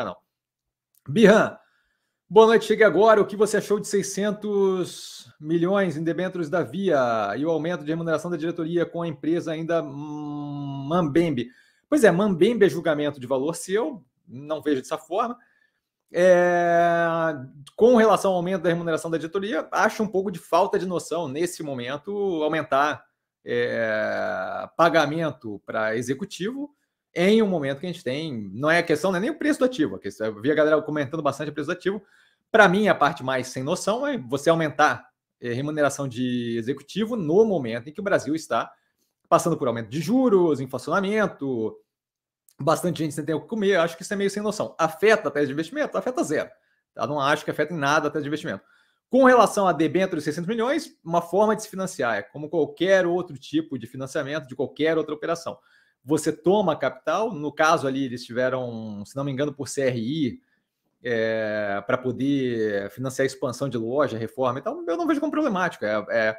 canal. Birhan, boa noite. Chegue agora. O que você achou de 600 milhões em debêntures da Via e o aumento de remuneração da diretoria com a empresa ainda Mambembe? Pois é, Mambembe é julgamento de valor seu, não vejo dessa forma. É, com relação ao aumento da remuneração da diretoria, acho um pouco de falta de noção nesse momento aumentar é, pagamento para executivo em um momento que a gente tem. Não é a questão, não é nem o preço do ativo. eu vi a galera comentando bastante o preço do ativo. Para mim, a parte mais sem noção é você aumentar eh, remuneração de executivo no momento em que o Brasil está passando por aumento de juros, inflacionamento, bastante gente sem ter o que comer. Acho que isso é meio sem noção. Afeta a tese de investimento? Afeta zero. Tá? Não acho que afeta em nada a tese de investimento. Com relação a debênture de 600 milhões, uma forma de se financiar, é como qualquer outro tipo de financiamento, de qualquer outra operação você toma capital. No caso ali, eles tiveram, se não me engano, por CRI, é, para poder financiar a expansão de loja, reforma e tal. Eu não vejo como problemático. É, é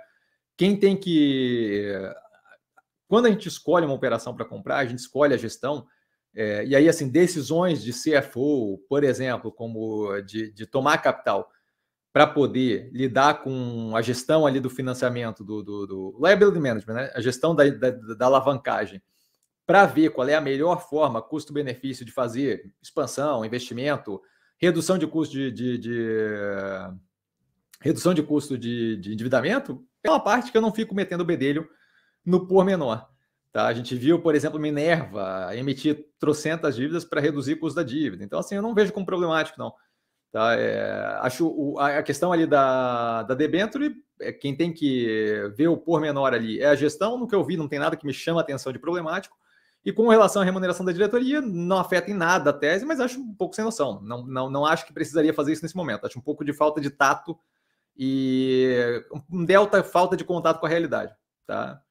quem tem que. Quando a gente escolhe uma operação para comprar, a gente escolhe a gestão. É, e aí, assim, decisões de CFO, por exemplo, como de, de tomar capital para poder lidar com a gestão ali do financiamento do, do, do liability management, né? a gestão da, da, da alavancagem para ver qual é a melhor forma, custo-benefício de fazer expansão, investimento, redução de custo de, de, de redução de custo de, de, endividamento, é uma parte que eu não fico metendo o bedelho no pormenor. Tá? A gente viu, por exemplo, Minerva emitir trocentas dívidas para reduzir o custo da dívida. Então, assim, eu não vejo como problemático, não. Tá? É, acho o, a questão ali da, da debenture, é, quem tem que ver o pormenor ali é a gestão. No que eu vi, não tem nada que me chama a atenção de problemático. E com relação à remuneração da diretoria, não afeta em nada a tese, mas acho um pouco sem noção. Não, não, não acho que precisaria fazer isso nesse momento. Acho um pouco de falta de tato e um delta falta de contato com a realidade. Tá?